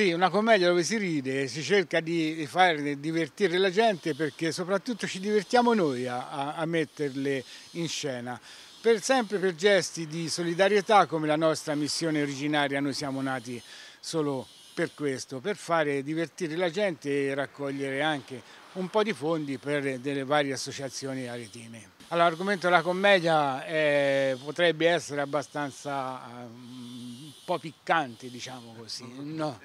Sì, una commedia dove si ride, si cerca di far divertire la gente perché soprattutto ci divertiamo noi a, a metterle in scena. Per sempre per gesti di solidarietà come la nostra missione originaria, noi siamo nati solo per questo, per fare divertire la gente e raccogliere anche un po' di fondi per delle varie associazioni aretine. Allora, l'argomento della commedia eh, potrebbe essere abbastanza... Eh, po' piccante, diciamo così. No.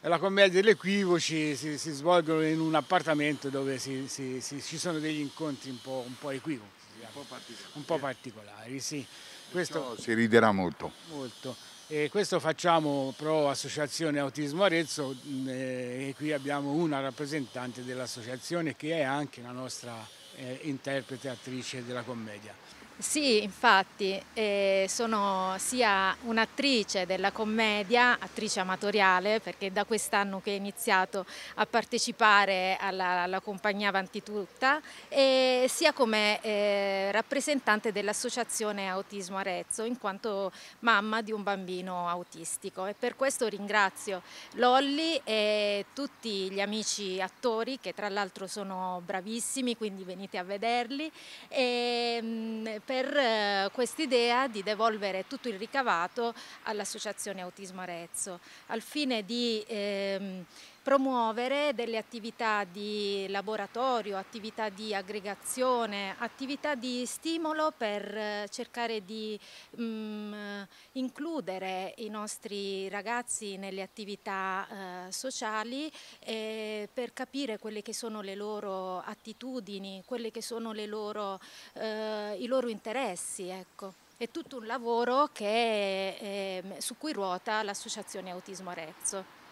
La commedia degli equivoci si, si svolgono in un appartamento dove si, si, ci sono degli incontri un po', un po equivoci, un po' particolari. Un po particolari sì. questo, si riderà molto. Molto. E questo facciamo pro Associazione Autismo Arezzo e qui abbiamo una rappresentante dell'associazione che è anche la nostra eh, interprete e attrice della commedia. Sì, infatti, eh, sono sia un'attrice della commedia, attrice amatoriale, perché da quest'anno che ho iniziato a partecipare alla, alla compagnia Avanti Tutta, e sia come eh, rappresentante dell'associazione Autismo Arezzo, in quanto mamma di un bambino autistico. E per questo ringrazio Lolli e tutti gli amici attori, che tra l'altro sono bravissimi, quindi venite a vederli. E, ehm, per eh, quest'idea di devolvere tutto il ricavato all'Associazione Autismo Arezzo, al fine di ehm, promuovere delle attività di laboratorio, attività di aggregazione, attività di stimolo per eh, cercare di mh, mm, includere i nostri ragazzi nelle attività eh, sociali eh, per capire quelle che sono le loro attitudini, quelli che sono loro, eh, i loro interessi. Ecco. È tutto un lavoro che, eh, su cui ruota l'Associazione Autismo Arezzo.